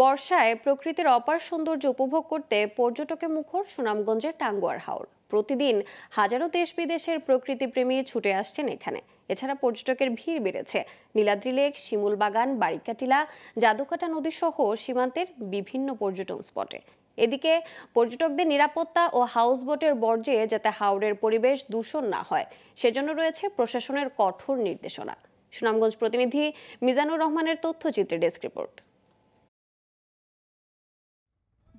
বর্ষায় প্রকৃতির অপার সৌন্দর্য উপভোগ করতে পর্যটকে মুখর সুনামগঞ্জের টাঙ্গুয়ার হাওর প্রতিদিন হাজারো দেশ বিদেশের প্রকৃতিপ্রেমী ছুটে আসছেন এখানে এছাড়া পর্যটকের ভিড় বেড়েছে নীলাদ্রি লেক শিমুল বাগান বারিকাটিলা জাদুকাটা নদীসহ সীমান্তের বিভিন্ন পর্যটন স্পটে এদিকে পর্যটকদের নিরাপত্তা ও হাউস বোটের বর্জ্যে যাতে হাওড়ের পরিবেশ দূষণ না হয় সেজন্য রয়েছে প্রশাসনের কঠোর নির্দেশনা সুনামগঞ্জ প্রতিনিধি মিজানুর রহমানের তথ্যচিত্রে ডেস্ক রিপোর্ট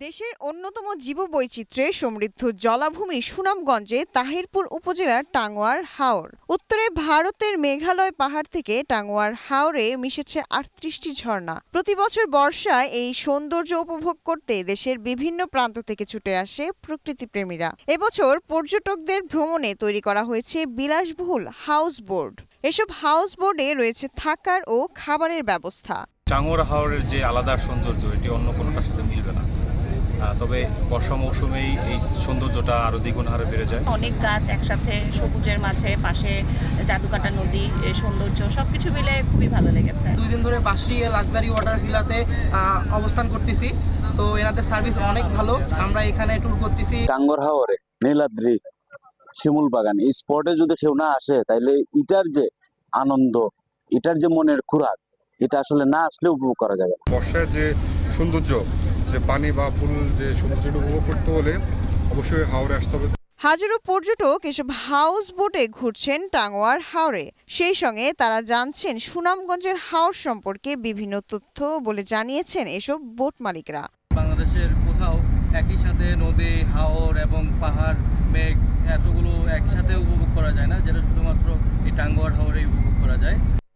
দেশের অন্যতম জীববৈচিত্র্যে সমৃদ্ধ জলাভূমি সুনামগঞ্জে তাহিরপুর উপজেলার টাঙ্গুয়ার হাওর উত্তরে ভারতের মেঘালয় পাহাড় থেকে টাঙ্গয়ার হাওরে মিশেছে আটত্রিশটি ঝর্ণা প্রতি বছর বর্ষায় এই সৌন্দর্য উপভোগ করতে দেশের বিভিন্ন প্রান্ত থেকে ছুটে আসে প্রকৃতিপ্রেমীরা এবছর পর্যটকদের ভ্রমণে তৈরি করা হয়েছে বিলাসবহুল হাউস বোর্ড এসব হাউস বোর্ডে রয়েছে থাকার ও খাবারের ব্যবস্থা টাঙ্গুয়ার হাওরের যে আলাদা সৌন্দর্য এটি অন্য কোনোটার সাথে মিলবে না তবে বর্ষা মৌসুমেই এই সৌন্দর্যটা আরো দ্বিগুণ হারে বেড়ে যায় অনেক গাছ একসাথে সবুজের মাঝে পাশে জাদুকাটা নদী সৌন্দর্য সবকিছু মিলে খুবই ভালো লেগেছে দুই দিন ধরে বাসি লাক্সারি ওয়াটার ভিলাতে অবস্থান করতেছি তো এনাদের সার্ভিস অনেক ভালো আমরা এখানে ট্যুর করতেছি ডাঙ্গর হাওরে নীলাদ্রি শিমুল বাগান এই স্পটে যদি কেউ না আসে তাইলে এটার যে আনন্দ এটার যে মনের খোরাক এটা আসলে না আসলে উপভোগ করা যাবে বর্ষার যে সৌন্দর্য যে পানি বা ফুল যে সৌন্দর্যটা উপভোগ করতে হলে অবশ্যই হাওড়ে আসতে হবে হাজারো পর্যটক এসব হাউস বোটে ঘুরছেন টাঙ্গুয়ার হাওড়ে সেই সঙ্গে তারা জানছেন সুনামগঞ্জের হাওর সম্পর্কে বিভিন্ন তথ্য বলে জানিয়েছেন এসব বোট মালিকরা বাংলাদেশের কোথাও একই সাথে নদী হাওর এবং পাহাড় মেঘ এতগুলো একসাথে উপভোগ করা যায় না যেটা শুধুমাত্র এই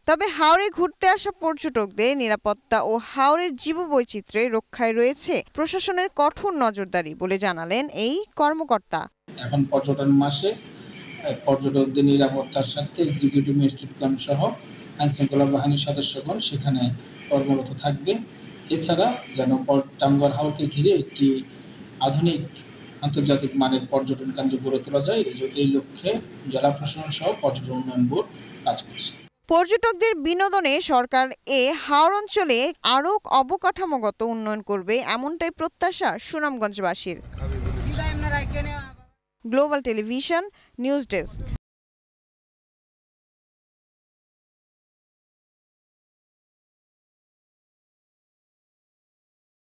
তবে হাওরে ঘুরতে আসা পর্যটকদের নিরাপত্তা ও হাওরের জীববৈচিত্র্যে রক্ষায় রয়েছে প্রশাসনের কঠোর নজরদারি বলে জানালেন এই কর্মকর্তা এখন পর্যটন মাসে পর্যটকদের নিরাপত্তার সাথে এক্সিকিউটিভ ম্যাজিস্ট্রেটগণ সহ আইনশৃঙ্খলা বাহিনীর সদস্যগণ সেখানে কর্মরত থাকবে এছাড়া যেন টাঙ্গর হাওরকে ঘিরে একটি আধুনিক আন্তর্জাতিক মানের পর্যটন কেন্দ্র গড়ে তোলা যায় এই লক্ষ্যে জেলা প্রশাসন সহ পর্যটন উন্নয়ন বোর্ড কাজ করছে পর্যটকদের বিনোদনে সরকার এ হাওড় অঞ্চলে আরও অবকাঠামোগত উন্নয়ন করবে এমনটাই প্রত্যাশা সুনামগঞ্জবাসীর গ্লোবাল টেলিভিশন নিউজ ডেস্ক